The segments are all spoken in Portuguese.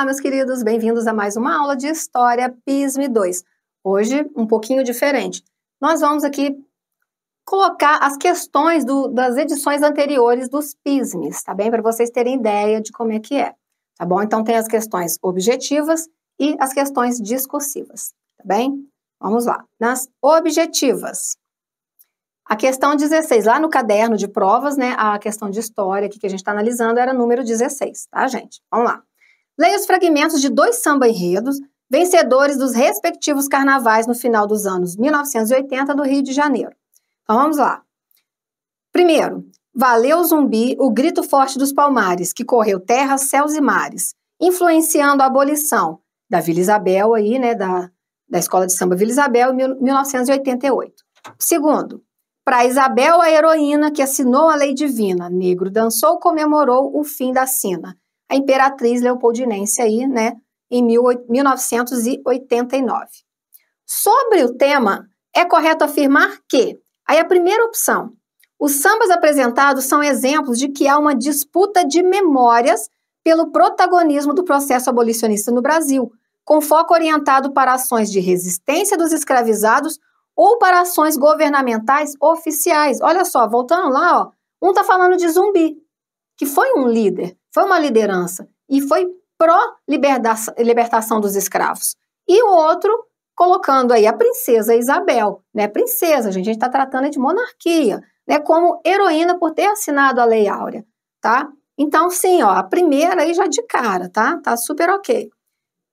Olá, meus queridos, bem-vindos a mais uma aula de História PISM 2. Hoje, um pouquinho diferente. Nós vamos aqui colocar as questões do, das edições anteriores dos PISMs tá bem? Para vocês terem ideia de como é que é, tá bom? Então, tem as questões objetivas e as questões discursivas, tá bem? Vamos lá. Nas objetivas. A questão 16, lá no caderno de provas, né? A questão de história que a gente está analisando era número 16, tá, gente? Vamos lá. Leia os fragmentos de dois samba-enredos, vencedores dos respectivos carnavais no final dos anos 1980 do Rio de Janeiro. Então vamos lá. Primeiro, Valeu Zumbi, o grito forte dos palmares, que correu terras, céus e mares, influenciando a abolição da Vila Isabel, aí, né, da, da Escola de Samba Vila Isabel, em 1988. Segundo, para Isabel, a heroína que assinou a lei divina, negro dançou, comemorou o fim da sina, a imperatriz leopoldinense aí, né, em 1989. Sobre o tema, é correto afirmar que, aí a primeira opção, os sambas apresentados são exemplos de que há uma disputa de memórias pelo protagonismo do processo abolicionista no Brasil, com foco orientado para ações de resistência dos escravizados ou para ações governamentais oficiais. Olha só, voltando lá, ó, um está falando de zumbi, que foi um líder foi uma liderança e foi pró-libertação dos escravos. E o outro colocando aí a princesa Isabel, né? Princesa, gente, a gente está tratando de monarquia, né? Como heroína por ter assinado a Lei Áurea, tá? Então, sim, ó, a primeira aí já de cara, tá? Tá super ok.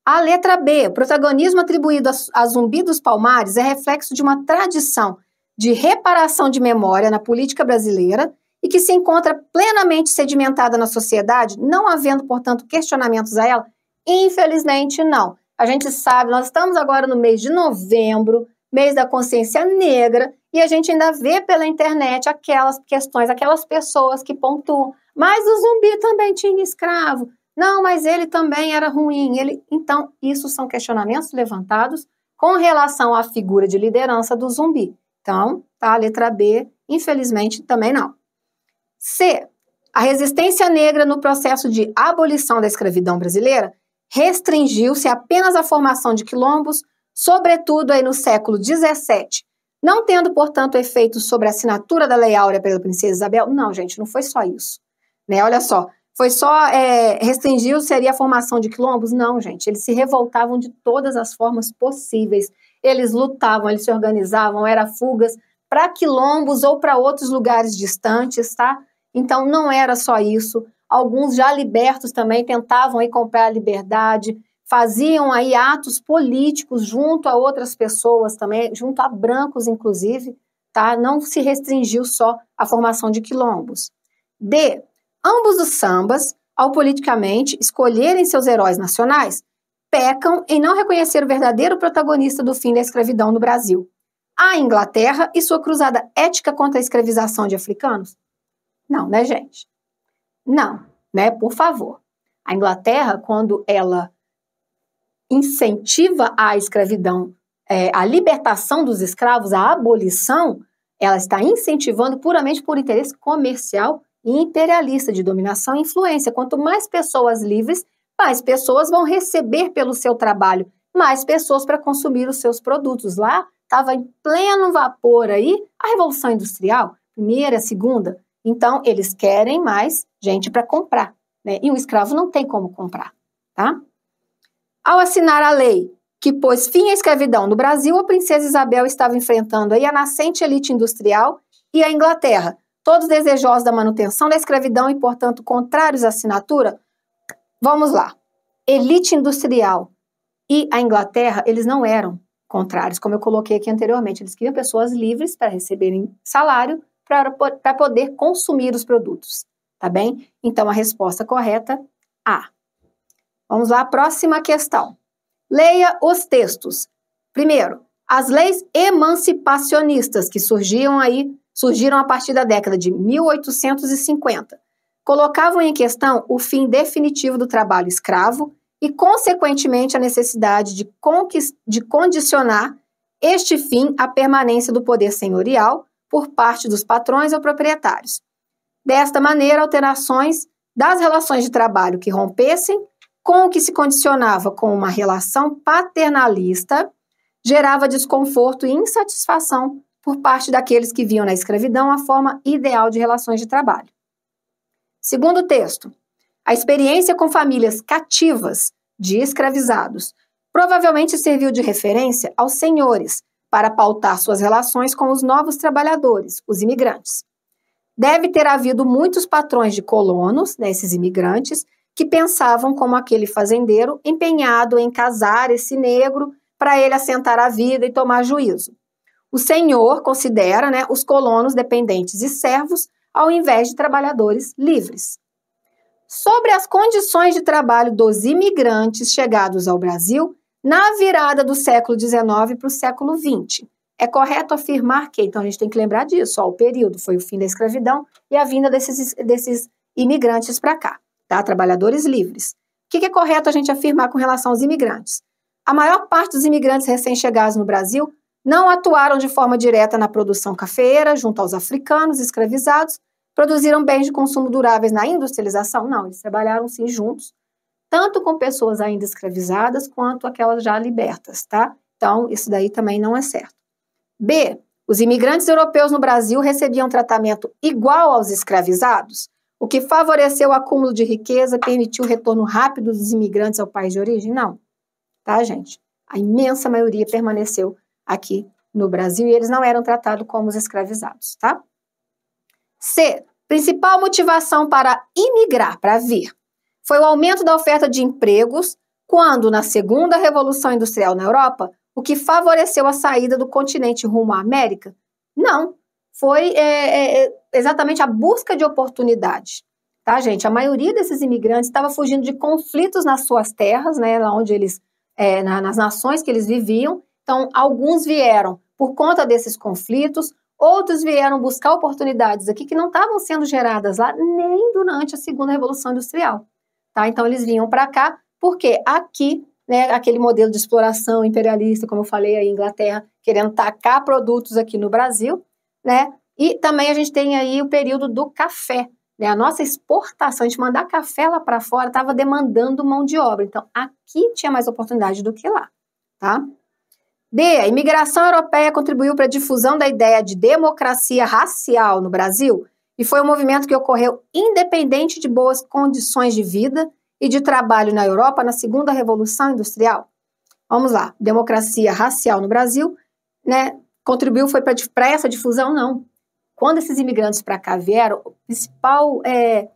A letra B, protagonismo atribuído a Zumbi dos Palmares é reflexo de uma tradição de reparação de memória na política brasileira e que se encontra plenamente sedimentada na sociedade, não havendo, portanto, questionamentos a ela? Infelizmente, não. A gente sabe, nós estamos agora no mês de novembro, mês da consciência negra, e a gente ainda vê pela internet aquelas questões, aquelas pessoas que pontuam. Mas o zumbi também tinha escravo. Não, mas ele também era ruim. Ele... Então, isso são questionamentos levantados com relação à figura de liderança do zumbi. Então, tá, a letra B, infelizmente, também não. C. A resistência negra no processo de abolição da escravidão brasileira restringiu-se apenas à formação de quilombos, sobretudo aí no século XVII, não tendo, portanto, efeito sobre a assinatura da Lei Áurea pela Princesa Isabel. Não, gente, não foi só isso. Né? Olha só, foi só é, restringir seria a formação de quilombos? Não, gente, eles se revoltavam de todas as formas possíveis. Eles lutavam, eles se organizavam, era fugas para quilombos ou para outros lugares distantes, tá? Então não era só isso. Alguns já libertos também tentavam aí comprar a liberdade, faziam aí atos políticos junto a outras pessoas também, junto a brancos inclusive, tá? Não se restringiu só à formação de quilombos. D. Ambos os sambas, ao politicamente escolherem seus heróis nacionais, pecam em não reconhecer o verdadeiro protagonista do fim da escravidão no Brasil, a Inglaterra e sua cruzada ética contra a escravização de africanos. Não, né, gente? Não, né? Por favor. A Inglaterra, quando ela incentiva a escravidão, é, a libertação dos escravos, a abolição, ela está incentivando puramente por interesse comercial e imperialista de dominação e influência. Quanto mais pessoas livres, mais pessoas vão receber pelo seu trabalho, mais pessoas para consumir os seus produtos. Lá estava em pleno vapor aí a Revolução Industrial, primeira, segunda, então, eles querem mais gente para comprar. Né? E o escravo não tem como comprar. Tá? Ao assinar a lei que pôs fim à escravidão no Brasil, a princesa Isabel estava enfrentando aí a nascente elite industrial e a Inglaterra, todos desejosos da manutenção da escravidão e, portanto, contrários à assinatura. Vamos lá. Elite industrial e a Inglaterra, eles não eram contrários, como eu coloquei aqui anteriormente. Eles queriam pessoas livres para receberem salário para poder consumir os produtos, tá bem? Então a resposta correta A. Vamos lá, próxima questão. Leia os textos. Primeiro, as leis emancipacionistas que surgiam aí, surgiram a partir da década de 1850, colocavam em questão o fim definitivo do trabalho escravo e, consequentemente, a necessidade de, de condicionar este fim à permanência do poder senhorial por parte dos patrões ou proprietários. Desta maneira, alterações das relações de trabalho que rompessem com o que se condicionava com uma relação paternalista gerava desconforto e insatisfação por parte daqueles que viam na escravidão a forma ideal de relações de trabalho. Segundo texto, a experiência com famílias cativas de escravizados provavelmente serviu de referência aos senhores para pautar suas relações com os novos trabalhadores, os imigrantes. Deve ter havido muitos patrões de colonos, desses né, imigrantes, que pensavam como aquele fazendeiro empenhado em casar esse negro para ele assentar a vida e tomar juízo. O senhor considera né, os colonos dependentes e servos ao invés de trabalhadores livres. Sobre as condições de trabalho dos imigrantes chegados ao Brasil, na virada do século XIX para o século XX. É correto afirmar que, então a gente tem que lembrar disso, ó, o período foi o fim da escravidão e a vinda desses, desses imigrantes para cá, tá? trabalhadores livres. O que, que é correto a gente afirmar com relação aos imigrantes? A maior parte dos imigrantes recém-chegados no Brasil não atuaram de forma direta na produção cafeeira junto aos africanos escravizados, produziram bens de consumo duráveis na industrialização? Não, eles trabalharam sim juntos tanto com pessoas ainda escravizadas quanto aquelas já libertas, tá? Então, isso daí também não é certo. B. Os imigrantes europeus no Brasil recebiam tratamento igual aos escravizados, o que favoreceu o acúmulo de riqueza, permitiu o retorno rápido dos imigrantes ao país de origem? Não. Tá, gente? A imensa maioria permaneceu aqui no Brasil e eles não eram tratados como os escravizados, tá? C. Principal motivação para imigrar, para vir, foi o aumento da oferta de empregos quando, na segunda Revolução Industrial na Europa, o que favoreceu a saída do continente rumo à América? Não, foi é, é, é, exatamente a busca de oportunidades. Tá, gente? A maioria desses imigrantes estava fugindo de conflitos nas suas terras, né, lá onde eles, é, na, nas nações que eles viviam. Então, alguns vieram por conta desses conflitos, outros vieram buscar oportunidades aqui que não estavam sendo geradas lá nem durante a segunda revolução industrial. Tá? Então eles vinham para cá porque aqui, né, aquele modelo de exploração imperialista, como eu falei a Inglaterra querendo tacar produtos aqui no Brasil, né? E também a gente tem aí o período do café, né? A nossa exportação, a gente mandar café lá para fora estava demandando mão de obra. Então aqui tinha mais oportunidade do que lá, tá? D. A imigração europeia contribuiu para a difusão da ideia de democracia racial no Brasil e foi um movimento que ocorreu independente de boas condições de vida e de trabalho na Europa na segunda revolução industrial. Vamos lá, democracia racial no Brasil, né? Contribuiu foi para essa difusão não. Quando esses imigrantes para cá vieram, principal é,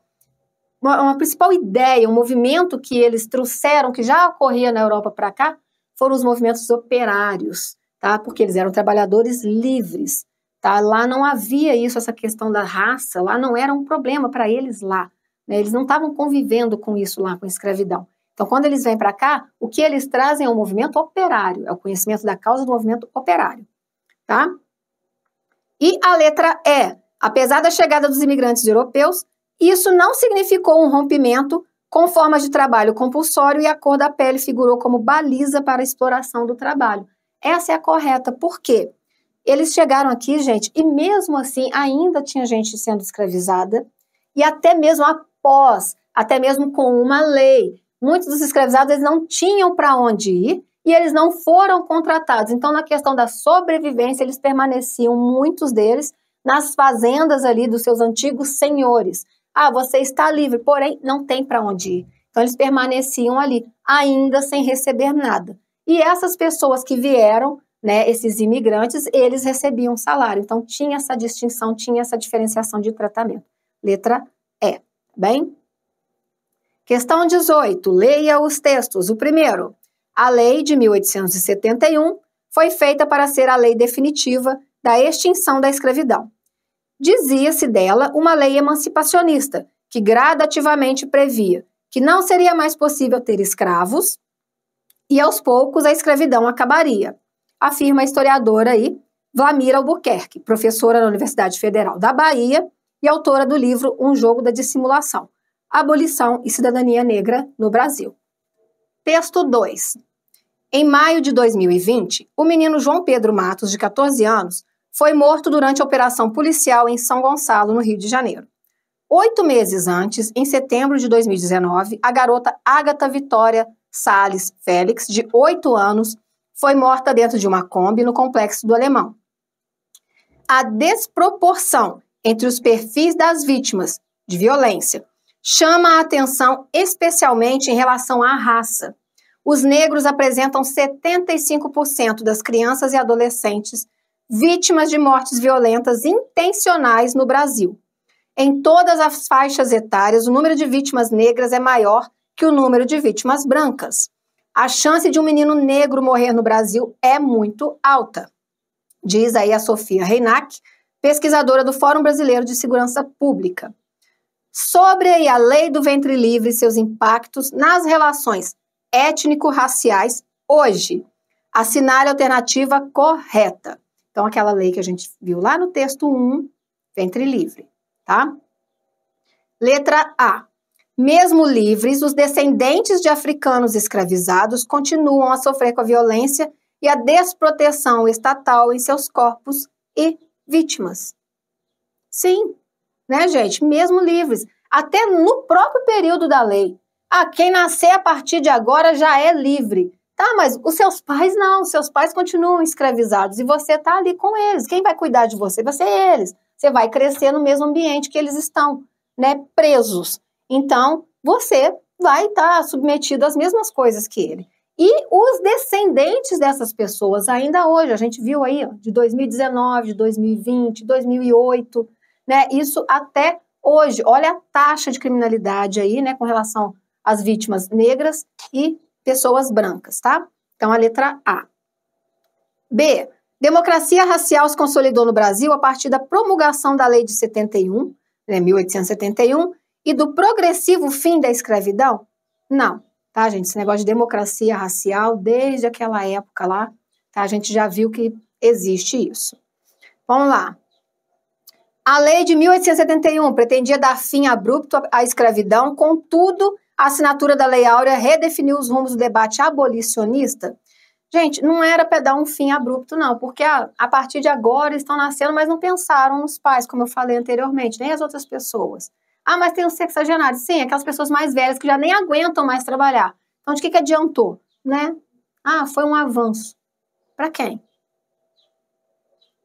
uma, uma, principal ideia, um movimento que eles trouxeram que já ocorria na Europa para cá foram os movimentos operários, tá? Porque eles eram trabalhadores livres. Tá? Lá não havia isso, essa questão da raça, lá não era um problema para eles lá. Né? Eles não estavam convivendo com isso lá, com a escravidão. Então, quando eles vêm para cá, o que eles trazem é o movimento operário, é o conhecimento da causa do movimento operário. Tá? E a letra E, apesar da chegada dos imigrantes europeus, isso não significou um rompimento com formas de trabalho compulsório e a cor da pele figurou como baliza para a exploração do trabalho. Essa é a correta, por quê? Eles chegaram aqui, gente, e mesmo assim ainda tinha gente sendo escravizada, e até mesmo após, até mesmo com uma lei. Muitos dos escravizados eles não tinham para onde ir e eles não foram contratados. Então, na questão da sobrevivência, eles permaneciam, muitos deles, nas fazendas ali dos seus antigos senhores. Ah, você está livre, porém não tem para onde ir. Então, eles permaneciam ali, ainda sem receber nada. E essas pessoas que vieram né, esses imigrantes, eles recebiam salário. Então, tinha essa distinção, tinha essa diferenciação de tratamento. Letra E, bem? Questão 18. Leia os textos. O primeiro, a lei de 1871 foi feita para ser a lei definitiva da extinção da escravidão. Dizia-se dela uma lei emancipacionista, que gradativamente previa que não seria mais possível ter escravos e aos poucos a escravidão acabaria afirma a historiadora aí, Vlamira Albuquerque, professora na Universidade Federal da Bahia e autora do livro Um Jogo da Dissimulação: Abolição e Cidadania Negra no Brasil. Texto 2. Em maio de 2020, o menino João Pedro Matos, de 14 anos, foi morto durante a operação policial em São Gonçalo, no Rio de Janeiro. Oito meses antes, em setembro de 2019, a garota Agatha Vitória Sales Félix, de 8 anos, foi morta dentro de uma Kombi no complexo do Alemão. A desproporção entre os perfis das vítimas de violência chama a atenção especialmente em relação à raça. Os negros apresentam 75% das crianças e adolescentes vítimas de mortes violentas intencionais no Brasil. Em todas as faixas etárias, o número de vítimas negras é maior que o número de vítimas brancas a chance de um menino negro morrer no Brasil é muito alta, diz aí a Sofia Reinac, pesquisadora do Fórum Brasileiro de Segurança Pública. Sobre a lei do ventre livre e seus impactos nas relações étnico-raciais hoje, assinale a alternativa correta. Então, aquela lei que a gente viu lá no texto 1, ventre livre, tá? Letra A. Mesmo livres, os descendentes de africanos escravizados continuam a sofrer com a violência e a desproteção estatal em seus corpos e vítimas. Sim, né, gente? Mesmo livres, até no próprio período da lei. Ah, quem nascer a partir de agora já é livre. Tá, mas os seus pais não, os seus pais continuam escravizados e você tá ali com eles. Quem vai cuidar de você vai ser eles. Você vai crescer no mesmo ambiente que eles estão, né? Presos. Então, você vai estar tá submetido às mesmas coisas que ele. E os descendentes dessas pessoas, ainda hoje, a gente viu aí, de 2019, de 2020, 2008, né? Isso até hoje. Olha a taxa de criminalidade aí, né, com relação às vítimas negras e pessoas brancas, tá? Então, a letra A. B. Democracia racial se consolidou no Brasil a partir da promulgação da Lei de 71, né, 1871, e do progressivo fim da escravidão? Não, tá, gente? Esse negócio de democracia racial, desde aquela época lá, tá? A gente já viu que existe isso. Vamos lá. A lei de 1871 pretendia dar fim abrupto à escravidão, contudo, a assinatura da Lei Áurea redefiniu os rumos do debate abolicionista. Gente, não era para dar um fim abrupto, não, porque a, ah, a, partir de agora estão nascendo, mas não pensaram nos pais, como eu falei anteriormente, nem as outras pessoas. Ah, mas tem os sexagenários. Sim, aquelas pessoas mais velhas que já nem aguentam mais trabalhar. Então, de que, que adiantou? Né? Ah, foi um avanço. Para quem?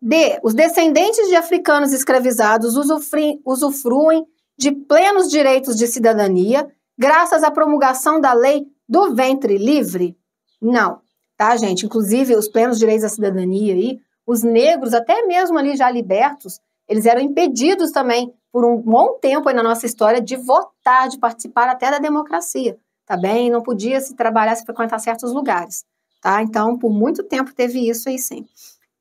D. Os descendentes de africanos escravizados usufruem, de plenos direitos de cidadania graças à promulgação da lei do ventre livre? Não, tá, gente? Inclusive, os plenos direitos da cidadania aí, os negros, até mesmo ali já libertos, eles eram impedidos também por um bom tempo aí na nossa história de votar, de participar até da democracia, tá bem? Não podia se trabalhar, se frequentar certos lugares, tá? Então, por muito tempo teve isso aí sim.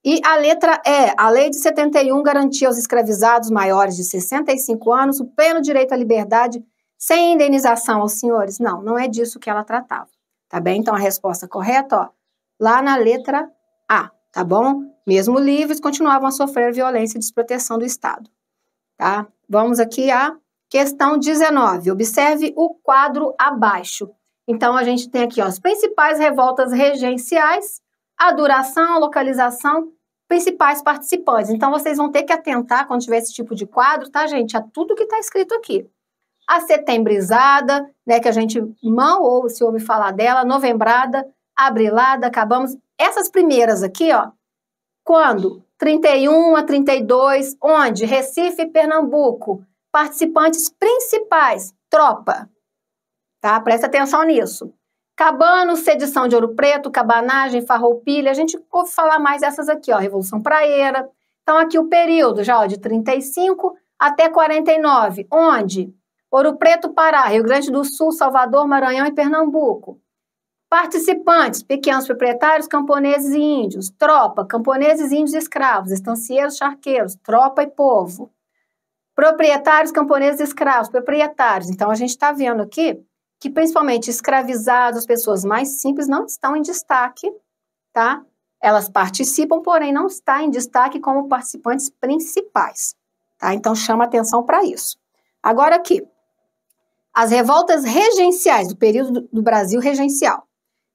E a letra E, a lei de 71 garantia aos escravizados maiores de 65 anos o pleno direito à liberdade sem indenização aos senhores? Não, não é disso que ela tratava, tá bem? Então, a resposta correta, ó, lá na letra A, tá bom? Mesmo livres, continuavam a sofrer violência e desproteção do Estado tá? Vamos aqui à questão 19. Observe o quadro abaixo. Então, a gente tem aqui ó, as principais revoltas regenciais, a duração, a localização, principais participantes. Então, vocês vão ter que atentar quando tiver esse tipo de quadro, tá, gente? A tudo que está escrito aqui. A setembrizada, né, que a gente mal ou se ouve falar dela, novembrada, abrilada, acabamos. Essas primeiras aqui, ó, quando? 31 a 32, onde? Recife e Pernambuco. Participantes principais, tropa. Tá? Presta atenção nisso. Cabano, sedição de Ouro Preto, cabanagem, farroupilha, a gente ouve falar mais dessas aqui, ó, Revolução Praeira. Então aqui o período já, ó, de 35 até 49, onde Ouro Preto, Pará, Rio Grande do Sul, Salvador, Maranhão e Pernambuco. Participantes, pequenos proprietários, camponeses e índios. Tropa, camponeses, índios e escravos. Estancieiros, charqueiros. Tropa e povo. Proprietários, camponeses e escravos. Proprietários. Então, a gente está vendo aqui que, principalmente, escravizados, pessoas mais simples, não estão em destaque, tá? Elas participam, porém, não está em destaque como participantes principais, tá? Então, chama atenção para isso. Agora aqui, as revoltas regenciais, do período do Brasil regencial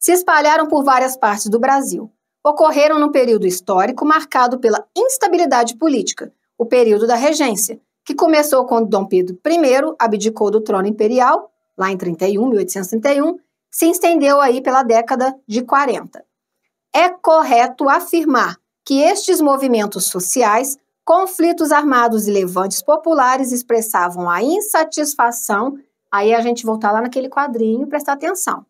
se espalharam por várias partes do Brasil. Ocorreram num período histórico marcado pela instabilidade política, o período da regência, que começou quando Dom Pedro I abdicou do trono imperial, lá em 31, 1831, se estendeu aí pela década de 40. É correto afirmar que estes movimentos sociais, conflitos armados e levantes populares expressavam a insatisfação. Aí a gente voltar lá naquele quadrinho e prestar atenção.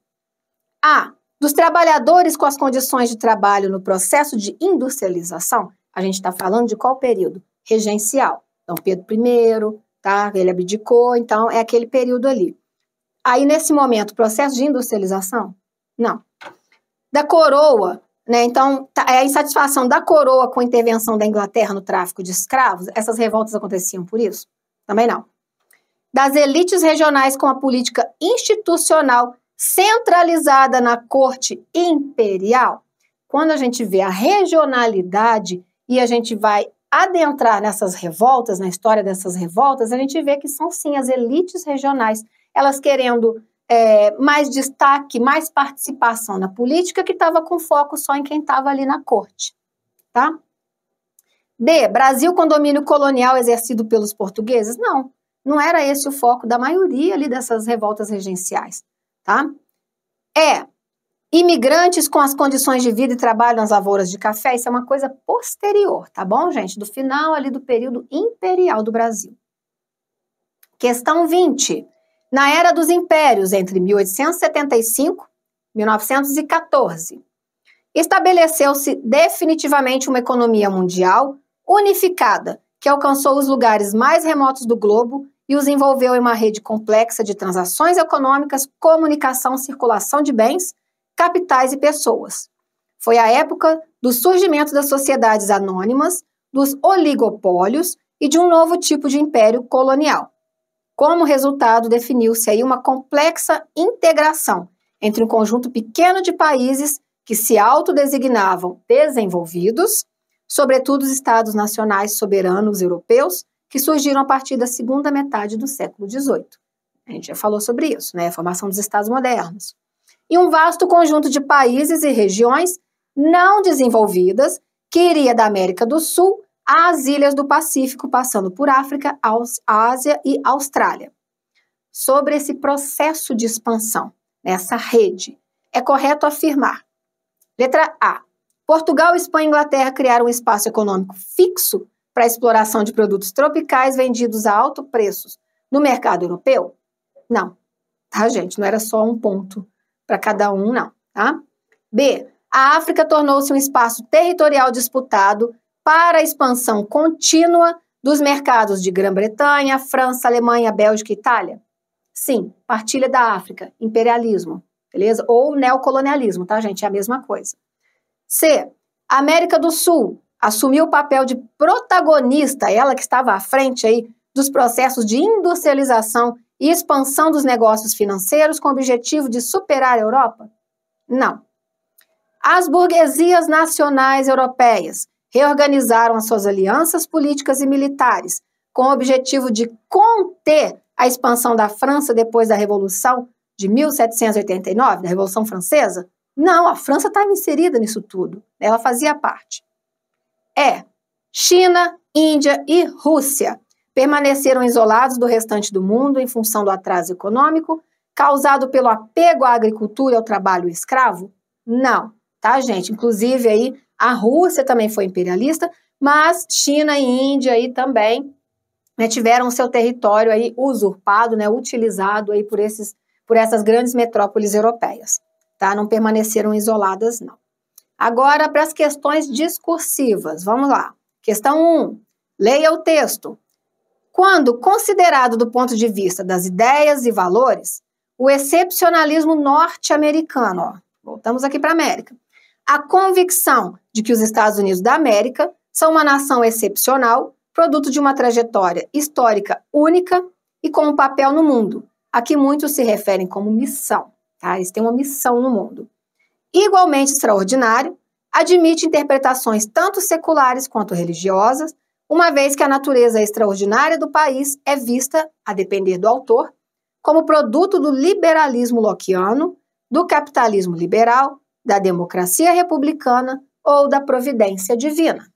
A dos trabalhadores com as condições de trabalho no processo de industrialização, a gente está falando de qual período? Regencial. Então, Pedro I, tá? ele abdicou, então é aquele período ali. Aí, nesse momento, processo de industrialização? Não. Da coroa, né? Então, tá, é a insatisfação da coroa com a intervenção da Inglaterra no tráfico de escravos, essas revoltas aconteciam por isso? Também não. Das elites regionais com a política institucional centralizada na corte imperial, quando a gente vê a regionalidade e a gente vai adentrar nessas revoltas, na história dessas revoltas, a gente vê que são sim as elites regionais, elas querendo é, mais destaque, mais participação na política, que estava com foco só em quem estava ali na corte. Tá? D. Brasil com domínio colonial exercido pelos portugueses? Não, não era esse o foco da maioria ali dessas revoltas regenciais tá? É imigrantes com as condições de vida e trabalho nas lavouras de café, isso é uma coisa posterior, tá bom, gente? Do final ali do período imperial do Brasil. Questão 20. Na era dos impérios, entre 1875 e 1914, estabeleceu-se definitivamente uma economia mundial unificada que alcançou os lugares mais remotos do globo e os envolveu em uma rede complexa de transações econômicas, comunicação, circulação de bens, capitais e pessoas. Foi a época do surgimento das sociedades anônimas, dos oligopólios e de um novo tipo de império colonial. Como resultado, definiu-se aí uma complexa integração entre um conjunto pequeno de países que se autodesignavam desenvolvidos, sobretudo os estados nacionais soberanos europeus, que surgiram a partir da segunda metade do século XVIII. A gente já falou sobre isso, né? A formação dos Estados modernos. E um vasto conjunto de países e regiões não desenvolvidas que iria da América do Sul às ilhas do Pacífico, passando por África, Ásia e Austrália. Sobre esse processo de expansão, nessa né? rede, é correto afirmar: letra A. Portugal, Espanha e Inglaterra criaram um espaço econômico fixo para exploração de produtos tropicais vendidos a alto preço no mercado europeu? Não, tá, gente? Não era só um ponto para cada um, não, tá? B. A África tornou-se um espaço territorial disputado para a expansão contínua dos mercados de Grã-Bretanha, França, Alemanha, Bélgica e Itália? Sim, partilha da África, imperialismo, beleza? Ou neocolonialismo, tá, gente? É a mesma coisa. C. América do Sul assumiu o papel de protagonista, ela que estava à frente aí dos processos de industrialização e expansão dos negócios financeiros com o objetivo de superar a Europa? Não. As burguesias nacionais europeias reorganizaram as suas alianças políticas e militares com o objetivo de conter a expansão da França depois da Revolução de 1789, da Revolução Francesa? Não, a França estava inserida nisso tudo, ela fazia parte é China, Índia e Rússia permaneceram isolados do restante do mundo em função do atraso econômico causado pelo apego à agricultura e ao trabalho escravo? Não, tá, gente? Inclusive aí a Rússia também foi imperialista, mas China e Índia aí também né, tiveram seu território aí usurpado, né, utilizado aí por esses por essas grandes metrópoles europeias, tá? Não permaneceram isoladas não. Agora, para as questões discursivas, vamos lá. Questão 1. Um, leia o texto. Quando considerado do ponto de vista das ideias e valores, o excepcionalismo norte-americano, voltamos aqui para a América, a convicção de que os Estados Unidos da América são uma nação excepcional, produto de uma trajetória histórica única e com um papel no mundo, a que muitos se referem como missão. Tá? Eles têm uma missão no mundo igualmente extraordinário, admite interpretações tanto seculares quanto religiosas, uma vez que a natureza extraordinária do país é vista, a depender do autor, como produto do liberalismo loquiano, do capitalismo liberal, da democracia republicana ou da providência divina.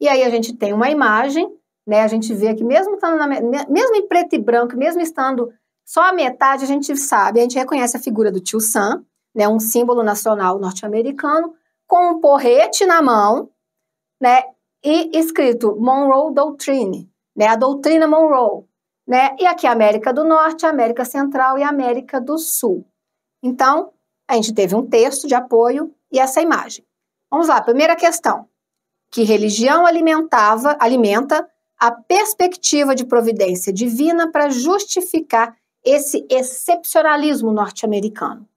E aí a gente tem uma imagem, né? A gente vê que mesmo estando na, mesmo em preto e branco, mesmo estando só a metade, a gente sabe, a gente reconhece a figura do tio Sam, né, um símbolo nacional norte-americano, com um porrete na mão, né, e escrito Monroe Doctrine, né, a doutrina Monroe, né, e aqui é América do Norte, América Central e América do Sul. Então, a gente teve um texto de apoio e essa imagem. Vamos lá, primeira questão. Que religião alimentava, alimenta a perspectiva de providência divina para justificar esse excepcionalismo norte-americano?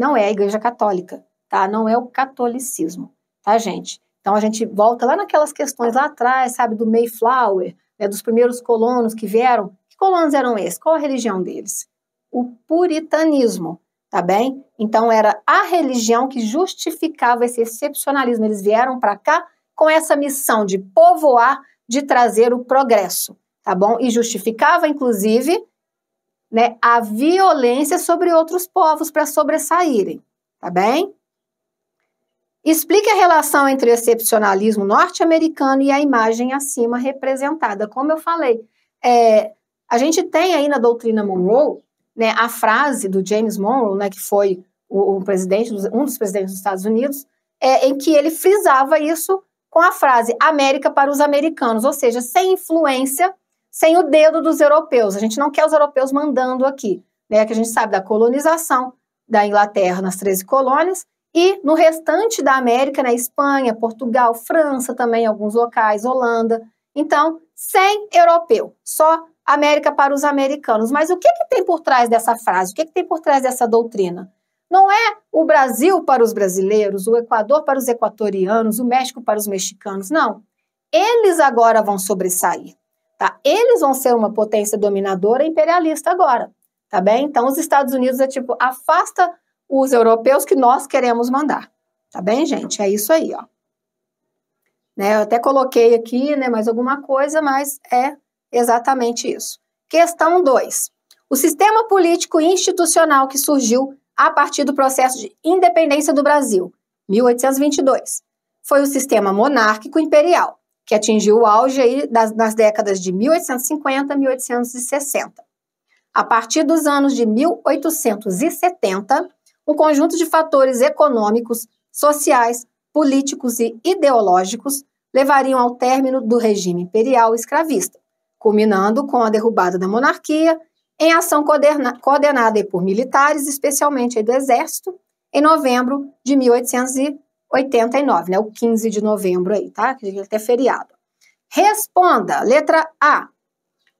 não é a Igreja Católica, tá? Não é o catolicismo, tá, gente? Então a gente volta lá naquelas questões lá atrás, sabe, do Mayflower, né, dos primeiros colonos que vieram. Que colonos eram esses? Qual a religião deles? O puritanismo, tá bem? Então era a religião que justificava esse excepcionalismo. Eles vieram para cá com essa missão de povoar, de trazer o progresso, tá bom? E justificava, inclusive, né, a violência sobre outros povos para sobressaírem, tá bem? Explique a relação entre o excepcionalismo norte-americano e a imagem acima representada. Como eu falei, é, a gente tem aí na doutrina Monroe né, a frase do James Monroe, né, que foi o, o presidente, um dos presidentes dos Estados Unidos, é, em que ele frisava isso com a frase América para os americanos, ou seja, sem influência sem o dedo dos europeus. A gente não quer os europeus mandando aqui, né? Que a gente sabe da colonização da Inglaterra nas 13 colônias e no restante da América, na né? Espanha, Portugal, França também, alguns locais, Holanda. Então, sem europeu, só América para os americanos. Mas o que, que tem por trás dessa frase? O que, que tem por trás dessa doutrina? Não é o Brasil para os brasileiros, o Equador para os equatorianos, o México para os mexicanos, não. Eles agora vão sobressair. Tá? Eles vão ser uma potência dominadora imperialista agora, tá bem? Então os Estados Unidos é tipo afasta os europeus que nós queremos mandar, tá bem, gente? É isso aí, ó. Né? Eu até coloquei aqui, né, mais alguma coisa, mas é exatamente isso. Questão 2. O sistema político institucional que surgiu a partir do processo de independência do Brasil, 1822, foi o sistema monárquico imperial que atingiu o auge aí das, nas décadas de 1850 e 1860. A partir dos anos de 1870, um conjunto de fatores econômicos, sociais, políticos e ideológicos levariam ao término do regime imperial escravista, culminando com a derrubada da monarquia, em ação coordenada por militares, especialmente do Exército, em novembro de 1870. 89, né? O 15 de novembro aí, tá? Que até feriado. Responda, letra A.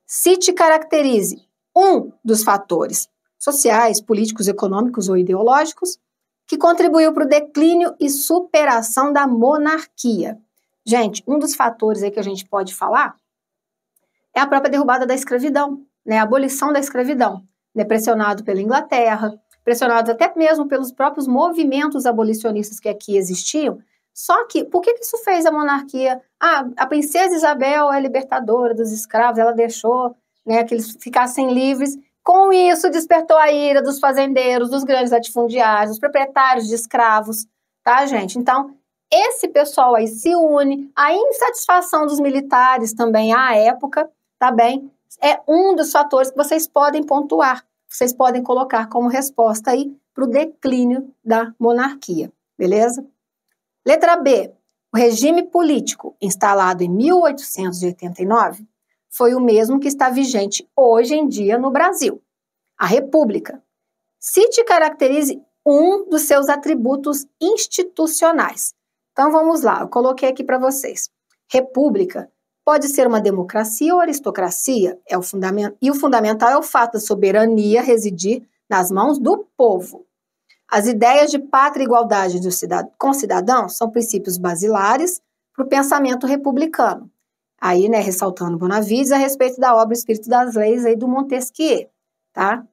Cite caracterize um dos fatores sociais, políticos, econômicos ou ideológicos que contribuiu para o declínio e superação da monarquia. Gente, um dos fatores aí que a gente pode falar é a própria derrubada da escravidão, né? A abolição da escravidão, né? pressionado pela Inglaterra, pressionados até mesmo pelos próprios movimentos abolicionistas que aqui existiam. Só que, por que, que isso fez a monarquia? Ah, a princesa Isabel é libertadora dos escravos, ela deixou né, que eles ficassem livres. Com isso, despertou a ira dos fazendeiros, dos grandes latifundiários, dos proprietários de escravos, tá, gente? Então, esse pessoal aí se une, a insatisfação dos militares também à época, tá bem? É um dos fatores que vocês podem pontuar vocês podem colocar como resposta aí para o declínio da monarquia, beleza? Letra B. O regime político instalado em 1889 foi o mesmo que está vigente hoje em dia no Brasil. A República. Cite e caracterize um dos seus atributos institucionais. Então vamos lá, eu coloquei aqui para vocês. República Pode ser uma democracia ou aristocracia, é o e o fundamental é o fato da soberania residir nas mãos do povo. As ideias de pátria e igualdade do cidad com cidadão são princípios basilares para o pensamento republicano. Aí, né, ressaltando Bonavides a respeito da obra Espírito das Leis aí do Montesquieu, tá?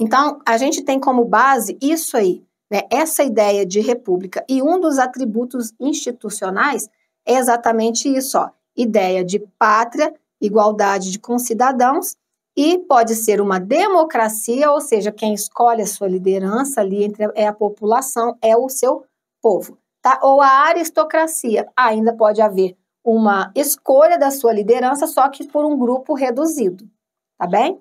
Então, a gente tem como base isso aí, né, essa ideia de república. E um dos atributos institucionais é exatamente isso, ó, ideia de pátria, igualdade de concidadãos, e pode ser uma democracia, ou seja, quem escolhe a sua liderança ali entre, é a população, é o seu povo. Tá? Ou a aristocracia, ainda pode haver uma escolha da sua liderança, só que por um grupo reduzido, tá bem?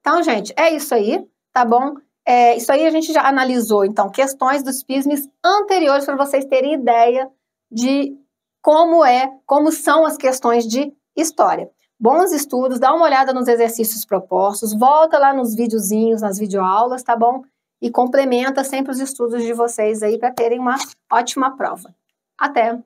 Então, gente, é isso aí, tá bom? É, isso aí a gente já analisou, então, questões dos PISMs anteriores para vocês terem ideia de como é, como são as questões de história. Bons estudos, dá uma olhada nos exercícios propostos, volta lá nos videozinhos, nas videoaulas, tá bom? E complementa sempre os estudos de vocês aí para terem uma ótima prova. Até!